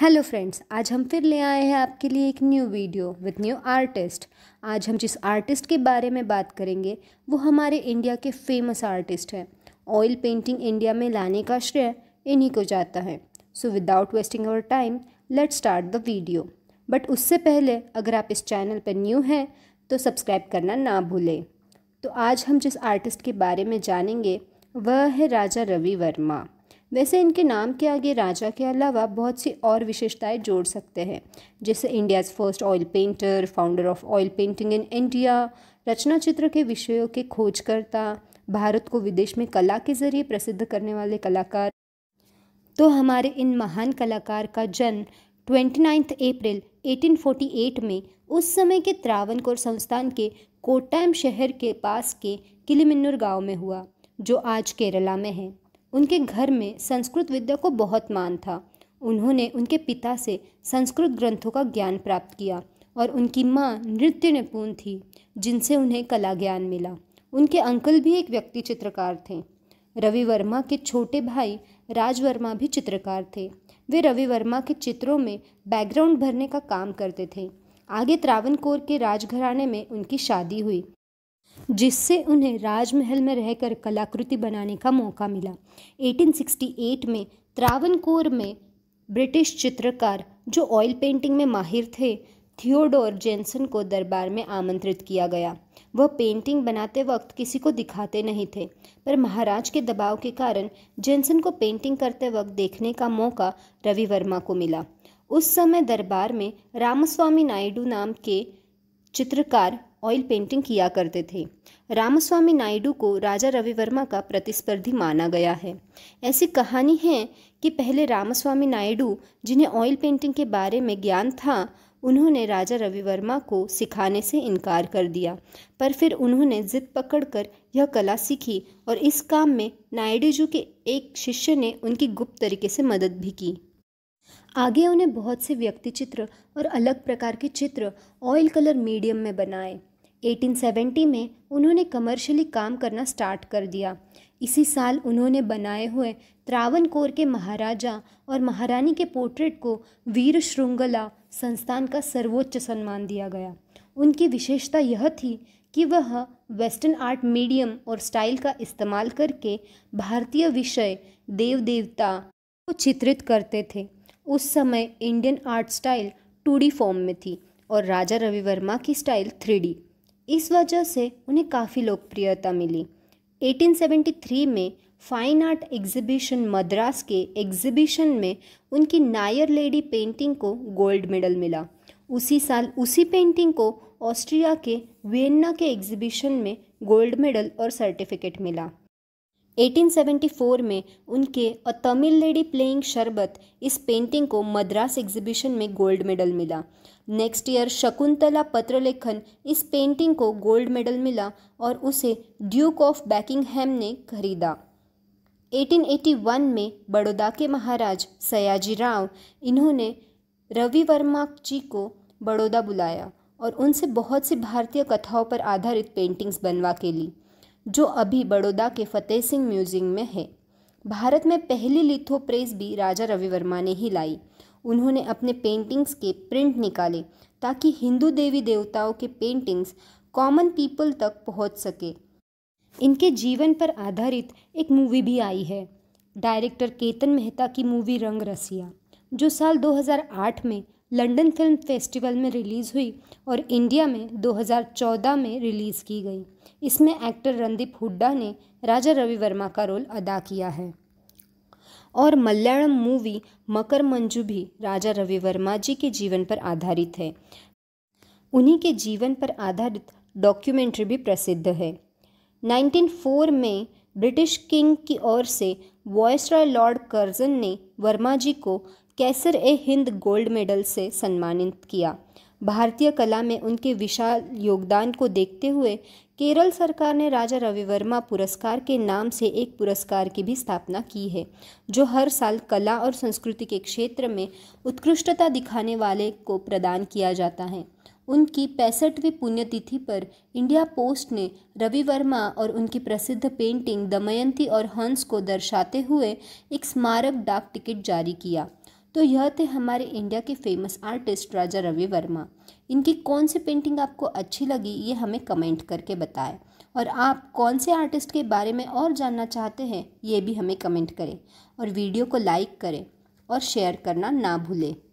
hello friends आज हम फिर ले आए हैं आपके लिए एक new video with new artist आज हम जिस आर्टिस्ट के बारे में बात करेंगे वो हमारे इंडिया के फेमस आर्टिस्ट हैं ऑयल पेंटिंग इंडिया में लाने का श्रेय इन्हीं को जाता है so without wasting our time let start the video but उससे पहले अगर आप इस चैनल पर न्यू हैं तो सब्सक्राइब करना ना भूलें तो आज हम जिस आर्टिस्ट के बारे में जानेंगे वह है राजा रवि वर्मा वैसे इनके नाम के आगे राजा के अलावा बहुत सी और विशेषताएं जोड़ सकते हैं जैसे India's first oil painter founder of oil painting in India रचना चित्र के विषयों के खोजकर्ता भारत को विदेश में कला के जरिए प्रसिद्ध करने वाले कलाकार तो हमारे इन महान कलाकार का जन्म ट्वेंटी नाइन्थ अप्रैल 1848 में उस समय के त्रावणकोर संस्थान के कोटैम शहर के पास के किलिमिन्नुर गांव में हुआ जो आज केरला में है उनके घर में संस्कृत विद्या को बहुत मान था उन्होंने उनके पिता से संस्कृत ग्रंथों का ज्ञान प्राप्त किया और उनकी माँ नृत्य निपुण थी जिनसे उन्हें कला ज्ञान मिला उनके अंकल भी एक व्यक्ति चित्रकार थे रवि वर्मा के छोटे भाई राज वर्मा भी चित्रकार थे वे रवि वर्मा के चित्रों में बैकग्राउंड भरने का काम करते थे आगे त्रावणकोर के राजघराने में उनकी शादी हुई जिससे उन्हें राजमहल में रहकर कलाकृति बनाने का मौका मिला 1868 में त्रावनकोर में ब्रिटिश चित्रकार जो ऑयल पेंटिंग में माहिर थे थियोडोर जेनसन को दरबार में आमंत्रित किया गया वह पेंटिंग बनाते वक्त किसी को दिखाते नहीं थे पर महाराज के दबाव के कारण जेनसन को पेंटिंग करते वक्त देखने का मौका रवि वर्मा को मिला उस समय दरबार में रामस्वामी नायडू नाम के चित्रकार ऑयल पेंटिंग किया करते थे रामस्वामी नायडू को राजा रवि वर्मा का प्रतिस्पर्धी माना गया है ऐसी कहानी है कि पहले रामस्वामी नायडू जिन्हें ऑयल पेंटिंग के बारे में ज्ञान था उन्होंने राजा रवि वर्मा को सिखाने से इनकार कर दिया पर फिर उन्होंने जिद पकड़कर यह कला सीखी और इस काम में नायडू जी के एक शिष्य ने उनकी गुप्त तरीके से मदद भी की आगे उन्हें बहुत से व्यक्ति चित्र और अलग प्रकार के चित्र ऑयल कलर मीडियम में बनाए 1870 में उन्होंने कमर्शियली काम करना स्टार्ट कर दिया इसी साल उन्होंने बनाए हुए त्रावन कोर के महाराजा और महारानी के पोर्ट्रेट को वीर श्रृंगला संस्थान का सर्वोच्च सम्मान दिया गया उनकी विशेषता यह थी कि वह वेस्टर्न आर्ट मीडियम और स्टाइल का इस्तेमाल करके भारतीय विषय देव देवता को चित्रित करते थे उस समय Indian art style two form में थी और राजा रवि वर्मा की स्टाइल थ्री इस वजह से उन्हें काफ़ी लोकप्रियता मिली 1873 में फाइन आर्ट एग्जिबिशन मद्रास के एग्जिबिशन में उनकी नायर लेडी पेंटिंग को गोल्ड मेडल मिला उसी साल उसी पेंटिंग को ऑस्ट्रिया के वियन्ना के एग्जिबिशन में गोल्ड मेडल और सर्टिफिकेट मिला 1874 में उनके अ तमिल लेडी प्लेइंग शरबत इस पेंटिंग को मद्रास एग्जिबिशन में गोल्ड मेडल मिला नेक्स्ट ईयर शकुंतला पत्रलेखन इस पेंटिंग को गोल्ड मेडल मिला और उसे ड्यूक ऑफ बैकिंगहैम ने खरीदा 1881 में बड़ौदा के महाराज सयाजी राव इन्होंने रवि वर्मा जी को बड़ौदा बुलाया और उनसे बहुत सी भारतीय कथाओं पर आधारित पेंटिंग्स बनवा के ली जो अभी बड़ौदा के फतेह सिंह म्यूजियम में है भारत में पहली लिथो प्रेस भी राजा रवि वर्मा ने ही लाई उन्होंने अपने पेंटिंग्स के प्रिंट निकाले ताकि हिंदू देवी देवताओं के पेंटिंग्स कॉमन पीपल तक पहुंच सके इनके जीवन पर आधारित एक मूवी भी आई है डायरेक्टर केतन मेहता की मूवी रंग रसिया जो साल 2008 में लंदन फिल्म फेस्टिवल में रिलीज़ हुई और इंडिया में 2014 में रिलीज़ की गई इसमें एक्टर रणदीप हुड्डा ने राजा रवि वर्मा का रोल अदा किया है और मलयालम मूवी मकर मंजू भी राजा रवि वर्मा जी के जीवन पर आधारित है उन्हीं के जीवन पर आधारित डॉक्यूमेंट्री भी प्रसिद्ध है 1904 में ब्रिटिश किंग की ओर से वॉयसराय लॉर्ड कर्जन ने वर्मा जी को कैसर ए हिंद गोल्ड मेडल से सम्मानित किया भारतीय कला में उनके विशाल योगदान को देखते हुए केरल सरकार ने राजा रविवर्मा पुरस्कार के नाम से एक पुरस्कार की भी स्थापना की है जो हर साल कला और संस्कृति के क्षेत्र में उत्कृष्टता दिखाने वाले को प्रदान किया जाता है उनकी पैंसठवीं पुण्यतिथि पर इंडिया पोस्ट ने रवि वर्मा और उनकी प्रसिद्ध पेंटिंग दमयंती और हंस को दर्शाते हुए एक स्मारक डाक टिकट जारी किया तो यह थे हमारे इंडिया के फेमस आर्टिस्ट राजा रवि वर्मा इनकी कौन सी पेंटिंग आपको अच्छी लगी ये हमें कमेंट करके बताएं और आप कौन से आर्टिस्ट के बारे में और जानना चाहते हैं ये भी हमें कमेंट करें और वीडियो को लाइक करें और शेयर करना ना भूलें